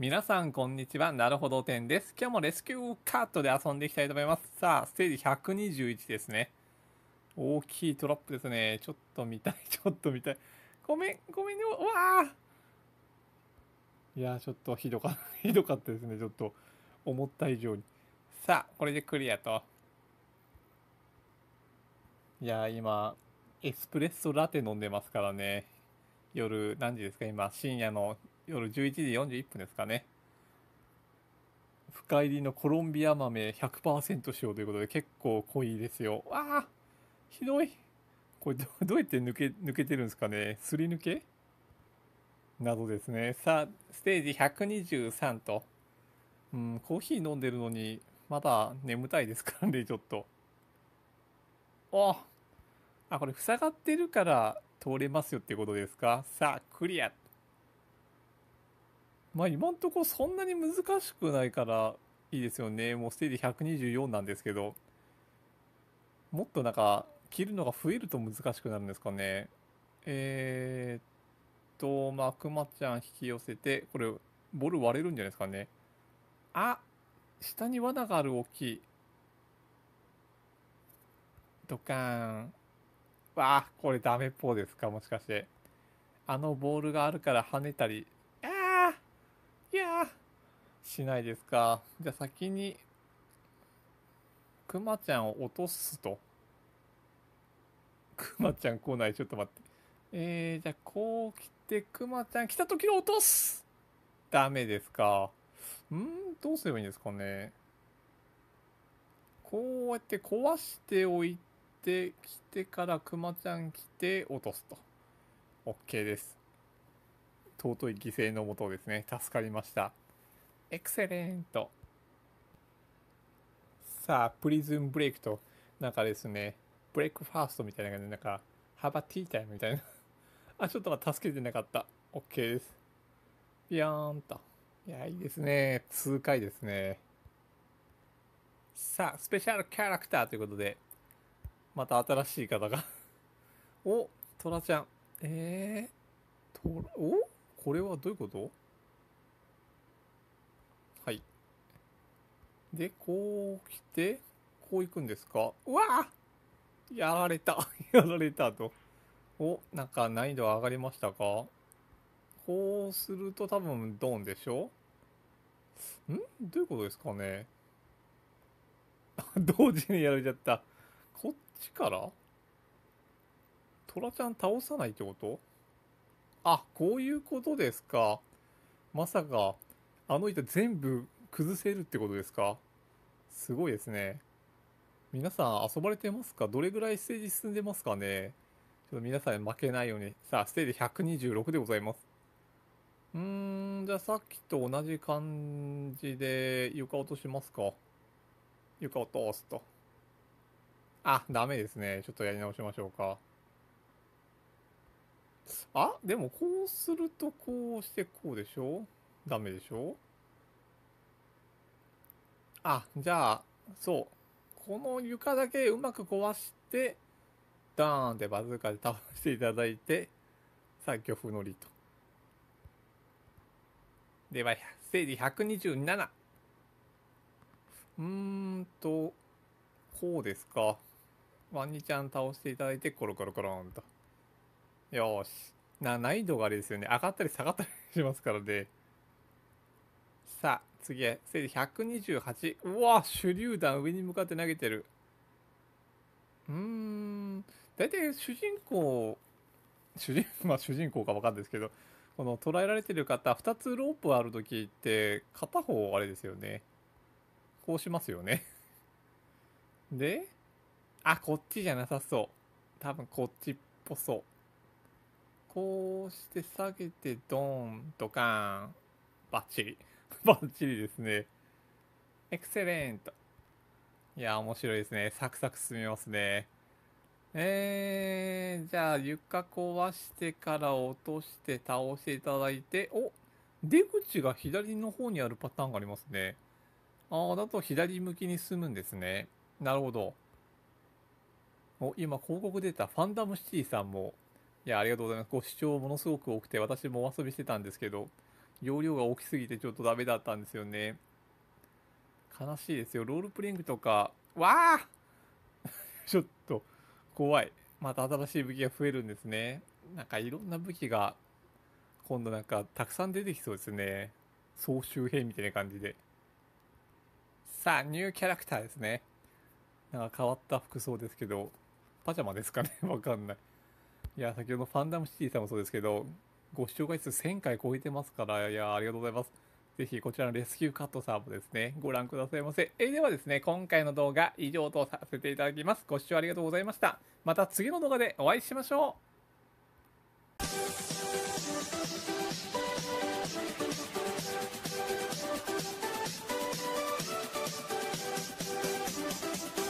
皆さんこんにちは。なるほど点です。今日もレスキューカットで遊んでいきたいと思います。さあ、ステージ121ですね。大きいトラップですね。ちょっと見たい、ちょっと見たい。ごめん、ごめんね。うわあいやちょっとひどか ひどかったですね。ちょっと、思った以上に。さあ、これでクリアと。いや今、エスプレッソラテ飲んでますからね。夜何時ですか今、深夜の夜11時41分ですかね。深入りのコロンビア豆100%使用ということで結構濃いですよ。ああひどいこれどうやって抜け、抜けてるんですかねすり抜けなどですね。さあ、ステージ123と。うん、コーヒー飲んでるのに、まだ眠たいですからね、ちょっと。ああ、これ塞がってるから通れますよってことですかさあ、クリア。まあ今んとこそんなに難しくないからいいですよね。もうステージ124なんですけど、もっとなんか、切るのが増えると難しくなるんですかね。えー、っと、まあ、くちゃん引き寄せて、これ、ボール割れるんじゃないですかね。あ下に罠がある大きい。ドカーン。わあ、これダメっぽうですかもしかして。あのボールがあるから跳ねたりしないですか。じゃあ先に、くまちゃんを落とすと。くまちゃん来ない。ちょっと待って。えー、じゃあこう来て、くまちゃん来た時を落とすダメですか。んどうすればいいんですかね。こうやって壊しておいて、来てからくまちゃん来て落とすと。OK です。尊い犠牲のもとですね。助かりました。エクセレントさあプリズンブレイクとなんかですねブレイクファーストみたいな感じでなんかハバティータイムみたいな あちょっと助けてなかったオッケーですビヨーンといやいいですね痛快ですねさあスペシャルキャラクターということでまた新しい方が おトラちゃんえー、とおこれはどういうことはい。で、こう来て、こう行くんですかうわやられた やられたと。お、なんか難易度上がりましたかこうすると多分ドンでしょんどういうことですかね 同時にやられちゃった。こっちからトラちゃん倒さないってことあ、こういうことですか。まさか。あの板全部崩せるってことですかすごいですね。皆さん遊ばれてますかどれぐらいステージ進んでますかねちょっと皆さん負けないように。さあ、ステージ126でございます。うーん、じゃあさっきと同じ感じで床落としますか。床落とすと。あ、ダメですね。ちょっとやり直しましょうか。あ、でもこうするとこうしてこうでしょダメでしょあ、じゃあ、そう。この床だけうまく壊して、ダーンってバズーカで倒していただいて、さあ、漁夫のりと。では、ステージ127。うーんと、こうですか。ワンニちゃん倒していただいて、コロコロコロンと。よし。な、難易度があれですよね。上がったり下がったりしますからね。さあ、次へ。せいで128。うわ、手榴弾上に向かって投げてる。うーん。大体主人公、主人、まあ主人公かわかるんですけど、この捉えられてる方、2つロープある時って、片方あれですよね。こうしますよね。で、あ、こっちじゃなさそう。多分こっちっぽそう。こうして下げて、ドーン、ドカーン、バッチリ。バッチリですね。エクセレント。いや、面白いですね。サクサク進みますね。えー、じゃあ床壊してから落として倒していただいて、お出口が左の方にあるパターンがありますね。ああ、だと左向きに進むんですね。なるほど。お、今広告出たファンダムシティさんも、いや、ありがとうございます。ご視聴ものすごく多くて、私もお遊びしてたんですけど、容量が大きすぎてちょっとダメだったんですよね。悲しいですよ。ロールプレイングとか、わあ ちょっと怖い。また新しい武器が増えるんですね。なんかいろんな武器が、今度なんかたくさん出てきそうですね。総集編みたいな感じで。さあ、ニューキャラクターですね。なんか変わった服装ですけど、パジャマですかね わかんない。いや、先ほどファンダムシティさんもそうですけど、ご視聴回数1000回超えてますから、いや、ありがとうございます。ぜひこちらのレスキューカットさんもですね、ご覧くださいませ。えではですね、今回の動画以上とさせていただきます。ご視聴ありがとうございました。また次の動画でお会いしましょう。t h a k